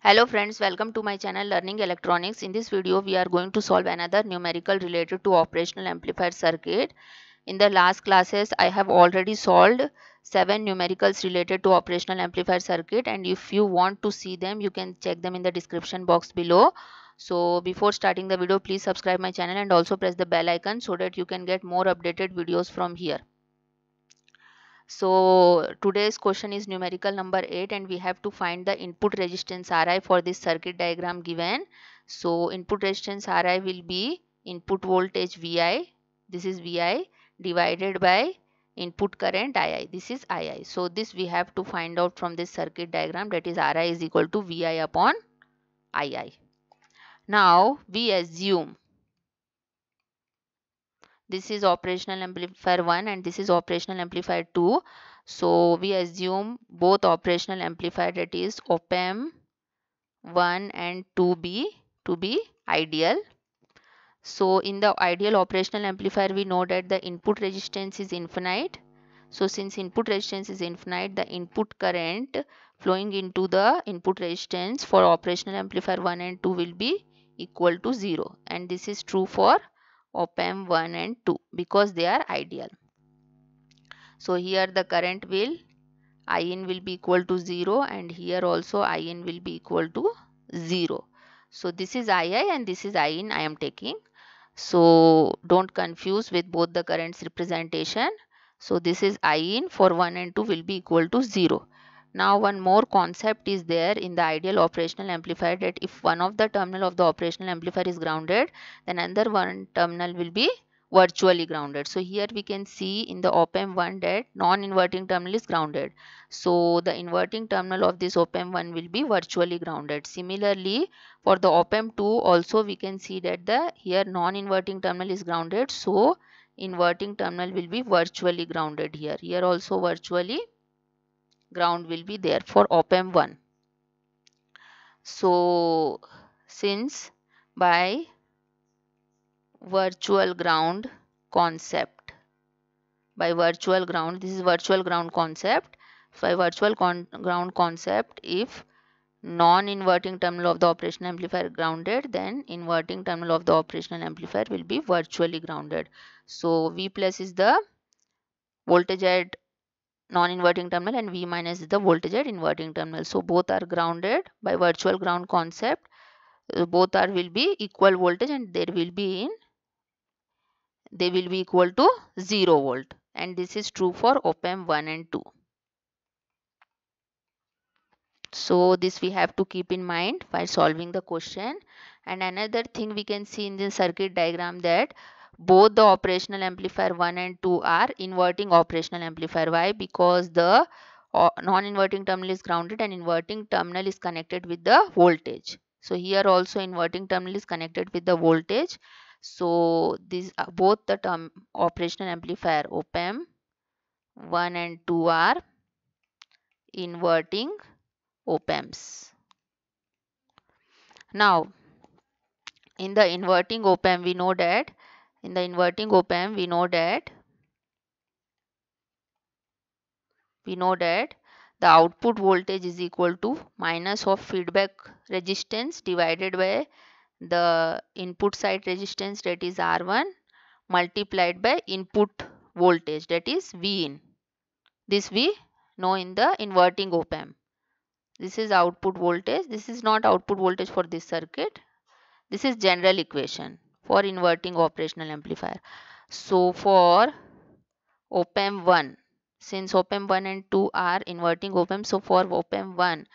Hello friends, welcome to my channel Learning Electronics. In this video, we are going to solve another numerical related to operational amplifier circuit. In the last classes, I have already solved 7 numericals related to operational amplifier circuit and if you want to see them, you can check them in the description box below. So before starting the video, please subscribe my channel and also press the bell icon so that you can get more updated videos from here. So today's question is numerical number 8 and we have to find the input resistance Ri for this circuit diagram given. So input resistance Ri will be input voltage Vi, this is Vi divided by input current II, this is II. So this we have to find out from this circuit diagram that is Ri is equal to Vi upon II. Now we assume this is operational amplifier 1 and this is operational amplifier 2 so we assume both operational amplifier that is op amp 1 and 2b to be ideal so in the ideal operational amplifier we know that the input resistance is infinite so since input resistance is infinite the input current flowing into the input resistance for operational amplifier 1 and 2 will be equal to 0 and this is true for op-amp 1 and 2 because they are ideal. So here the current will in will be equal to 0 and here also in will be equal to 0. So this is ii and this is in I am taking. So don't confuse with both the currents representation. So this is in for 1 and 2 will be equal to 0. Now one more concept is there in the ideal operational amplifier that if one of the terminal of the operational amplifier is grounded then another one terminal will be virtually grounded. So here we can see in the op-amp 1 that non-inverting terminal is grounded. So the inverting terminal of this op-amp 1 will be virtually grounded. Similarly for the op-amp 2 also we can see that the here non-inverting terminal is grounded. So inverting terminal will be virtually grounded here. Here also virtually ground will be there for amp 1 so since by virtual ground concept by virtual ground this is virtual ground concept by virtual con ground concept if non-inverting terminal of the operational amplifier grounded then inverting terminal of the operational amplifier will be virtually grounded so v plus is the voltage at non-inverting terminal and V minus is the voltage at inverting terminal. So both are grounded by virtual ground concept. Uh, both are will be equal voltage and there will be in they will be equal to 0 volt and this is true for op amp 1 and 2. So this we have to keep in mind while solving the question and another thing we can see in the circuit diagram that both the operational amplifier 1 and 2 are inverting operational amplifier. Why? Because the uh, non-inverting terminal is grounded and inverting terminal is connected with the voltage. So here also inverting terminal is connected with the voltage. So these uh, both the term operational amplifier OPAM 1 and 2 are inverting OPAMs. Now in the inverting OPAM we know that in the inverting op amp we know that we know that the output voltage is equal to minus of feedback resistance divided by the input side resistance that is R1 multiplied by input voltage that is Vin. This we know in the inverting op amp. This is output voltage. This is not output voltage for this circuit. This is general equation for inverting operational amplifier. So for op-amp 1, since op-amp 1 and 2 are inverting op so for op-amp 1,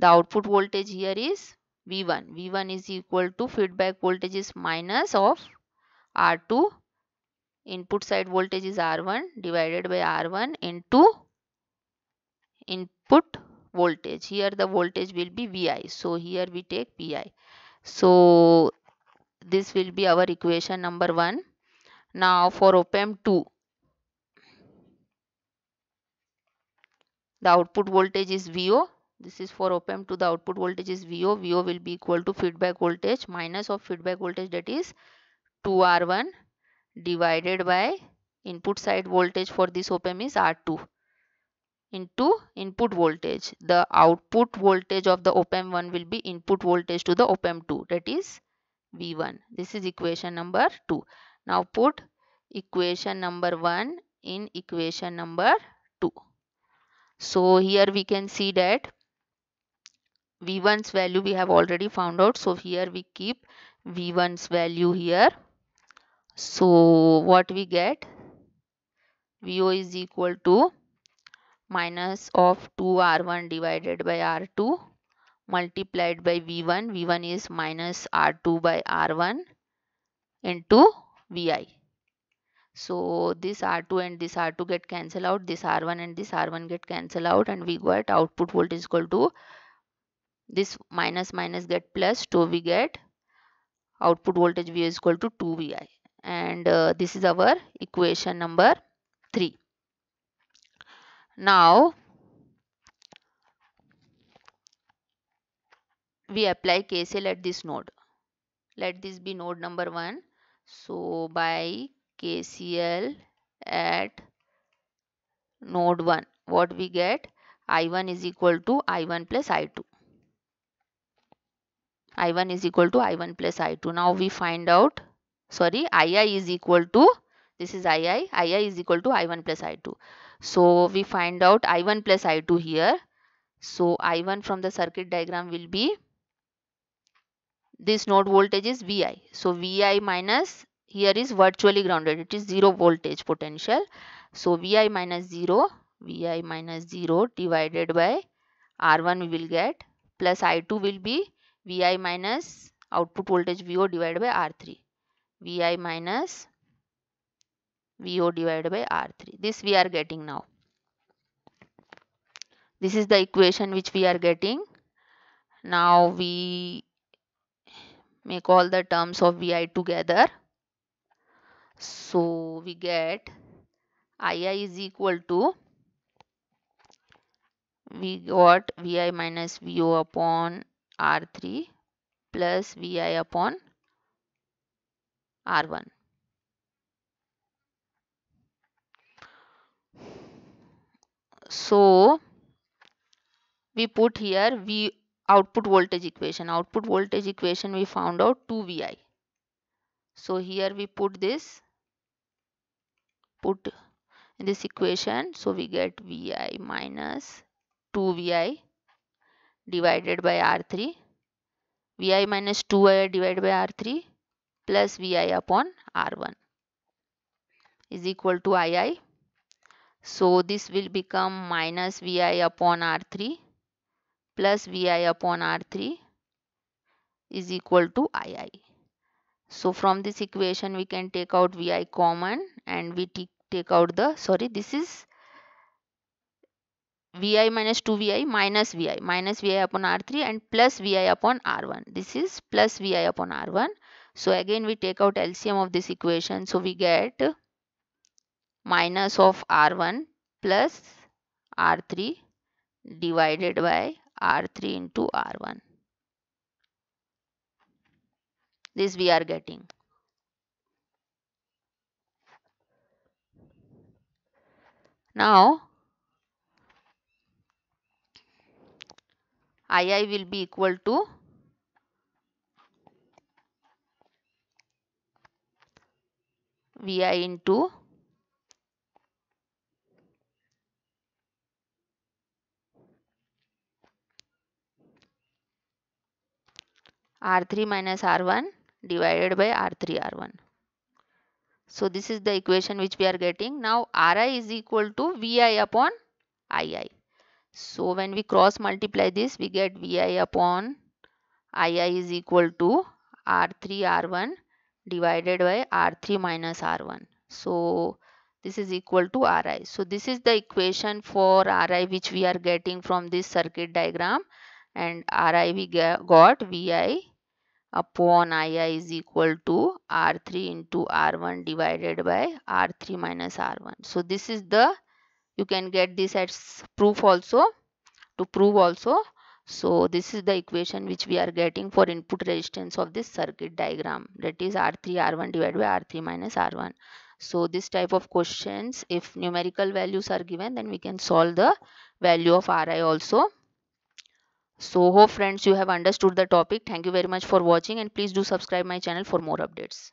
the output voltage here is V1. V1 is equal to feedback voltage is minus of R2. Input side voltage is R1 divided by R1 into input voltage. Here the voltage will be Vi. So here we take Pi. So this will be our equation number 1 now for opamp 2 the output voltage is VO this is for opamp 2 the output voltage is VO VO will be equal to feedback voltage minus of feedback voltage that is 2R1 divided by input side voltage for this op-amp is R2 into input voltage. The output voltage of the op-amp 1 will be input voltage to the op-amp 2 that is V1. This is equation number 2. Now put equation number 1 in equation number 2. So here we can see that V1's value we have already found out. So here we keep V1's value here. So what we get? VO is equal to minus of 2R1 divided by R2 multiplied by V1. V1 is minus R2 by R1 into VI. So this R2 and this R2 get cancelled out, this R1 and this R1 get cancelled out and we get output voltage equal to this minus minus get plus so we get output voltage V is equal to 2Vi and uh, this is our equation number 3. Now we apply KCL at this node. Let this be node number 1. So by KCL at node 1 what we get I1 is equal to I1 plus I2. I1 is equal to I1 plus I2. Now we find out sorry II is equal to this is II. II is equal to I1 plus I2. So we find out I1 plus I2 here. So I1 from the circuit diagram will be this node voltage is Vi. So Vi minus here is virtually grounded. It is 0 voltage potential. So Vi minus 0, Vi minus 0 divided by R1 we will get plus I2 will be Vi minus output voltage VO divided by R3. Vi minus VO divided by R3. This we are getting now. This is the equation which we are getting. Now we make all the terms of vi together so we get ii is equal to we got vi minus vo upon r3 plus vi upon r1 so we put here v output voltage equation output voltage equation we found out 2vi so here we put this put this equation so we get vi minus 2vi divided by r3 vi minus 2i divided by r3 plus vi upon r1 is equal to ii so this will become minus vi upon r3 plus Vi upon R3 is equal to II. So from this equation we can take out Vi common and we take out the sorry this is Vi minus 2Vi minus Vi minus Vi upon R3 and plus Vi upon R1. This is plus Vi upon R1. So again we take out LCM of this equation. So we get minus of R1 plus R3 divided by R3 into R1. This we are getting. Now, II will be equal to VI into r3 minus r1 divided by r3 r1. So this is the equation which we are getting. Now Ri is equal to Vi upon Ii. So when we cross multiply this we get Vi upon Ii is equal to R3 R1 divided by R3 minus R1. So this is equal to Ri. So this is the equation for Ri which we are getting from this circuit diagram and Ri we got Vi upon I is equal to R3 into R1 divided by R3 minus R1. So this is the, you can get this as proof also, to prove also. So this is the equation which we are getting for input resistance of this circuit diagram that is R3 R1 divided by R3 minus R1. So this type of questions if numerical values are given then we can solve the value of Ri also so hope friends you have understood the topic. Thank you very much for watching and please do subscribe my channel for more updates.